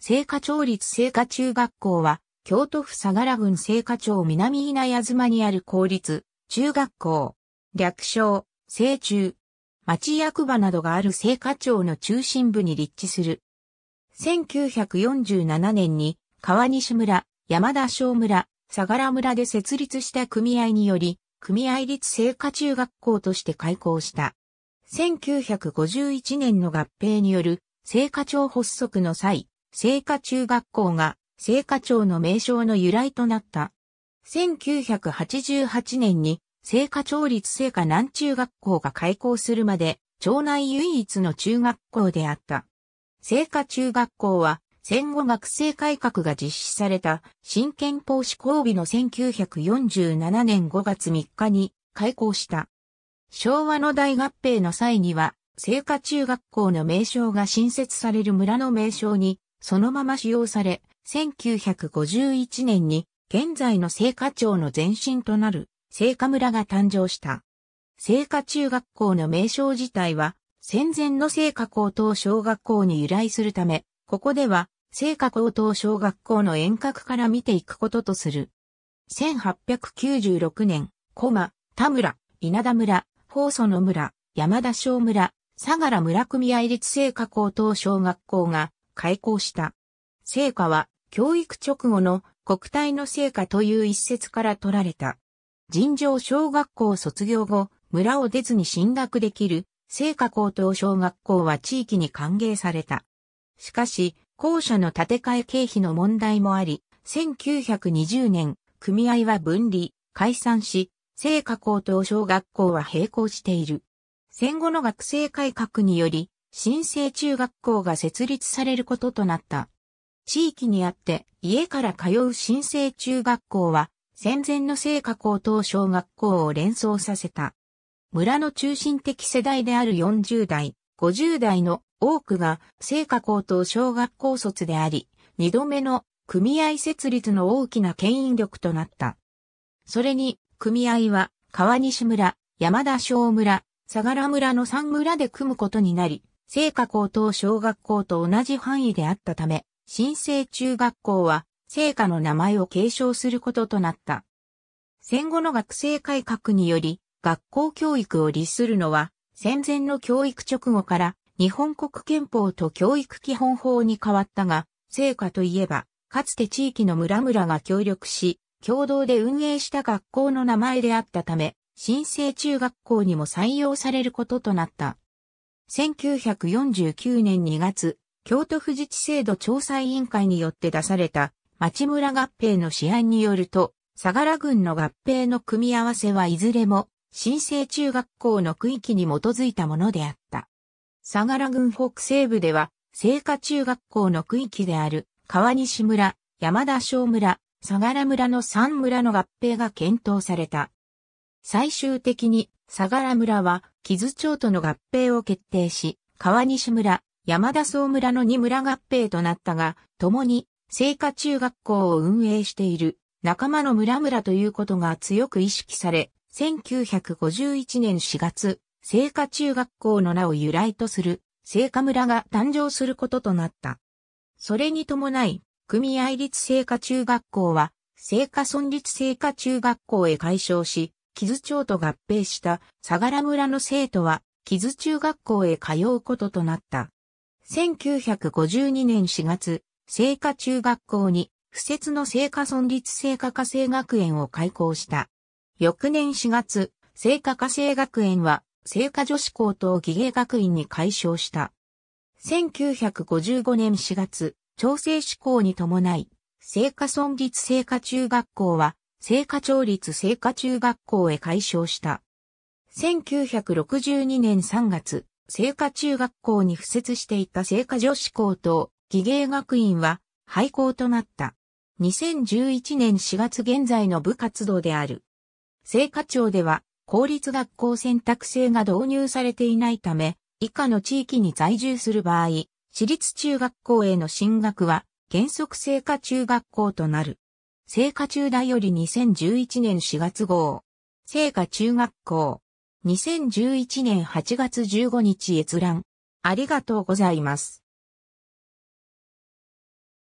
聖火町立聖火中学校は、京都府相良郡聖火町南稲屋妻にある公立、中学校。略称、聖中。町役場などがある聖火町の中心部に立地する。1947年に、川西村、山田省村、相良村で設立した組合により、組合立聖火中学校として開校した。1951年の合併による、聖火町発足の際、聖火中学校が聖火町の名称の由来となった。1988年に聖火町立聖火南中学校が開校するまで町内唯一の中学校であった。聖火中学校は戦後学生改革が実施された新憲法施行日の1947年5月3日に開校した。昭和の大合併の際には、聖火中学校の名称が新設される村の名称にそのまま使用され、1951年に現在の聖火町の前身となる聖火村が誕生した。聖火中学校の名称自体は、戦前の聖火高等小学校に由来するため、ここでは聖火高等小学校の遠隔から見ていくこととする。1896年、駒、田村、稲田村、宝祖村、山田小村、相良村組合立聖火高等小学校が開校した。成果は教育直後の国体の成果という一節から取られた。尋常小学校卒業後、村を出ずに進学できる成果高等小学校は地域に歓迎された。しかし、校舎の建て替え経費の問題もあり、1920年、組合は分離、解散し、成果高等小学校は閉校している。戦後の学生改革により、新生中学校が設立されることとなった。地域にあって家から通う新生中学校は戦前の聖火高等小学校を連想させた。村の中心的世代である40代、50代の多くが聖火高等小学校卒であり、二度目の組合設立の大きな牽引力となった。それに組合は川西村、山田小村、相良村の三村で組むことになり、聖火高等小学校と同じ範囲であったため、新生中学校は聖火の名前を継承することとなった。戦後の学生改革により、学校教育を律するのは、戦前の教育直後から日本国憲法と教育基本法に変わったが、聖火といえば、かつて地域の村々が協力し、共同で運営した学校の名前であったため、新生中学校にも採用されることとなった。1949年2月、京都府自治制度調査委員会によって出された町村合併の試案によると、相良郡の合併の組み合わせはいずれも、新生中学校の区域に基づいたものであった。相良郡北西部では、聖火中学校の区域である川西村、山田小村、相良村の3村の合併が検討された。最終的に相良村は木津町との合併を決定し、川西村、山田総村の2村合併となったが、共に聖火中学校を運営している仲間の村々ということが強く意識され、1951年4月、聖火中学校の名を由来とする聖火村が誕生することとなった。それに伴い、組合立聖火中学校は、聖火村立聖火中学校へ改称し、木津町と合併した相良村の生徒は木津中学校へ通うこととなった。1952年4月、聖火中学校に不設の聖火村立聖火火生学園を開校した。翌年4月、聖火火生学園は聖火女子高等技芸学院に改称した。1955年4月、調整志向に伴い、聖火村立聖火中学校は聖火町立聖火中学校へ改称した。1962年3月、聖火中学校に付設していた聖火女子校と技芸学院は廃校となった。2011年4月現在の部活動である。聖火町では公立学校選択制が導入されていないため、以下の地域に在住する場合、私立中学校への進学は原則聖火中学校となる。聖火中大より2011年4月号。聖火中学校。2011年8月15日閲覧。ありがとうございます。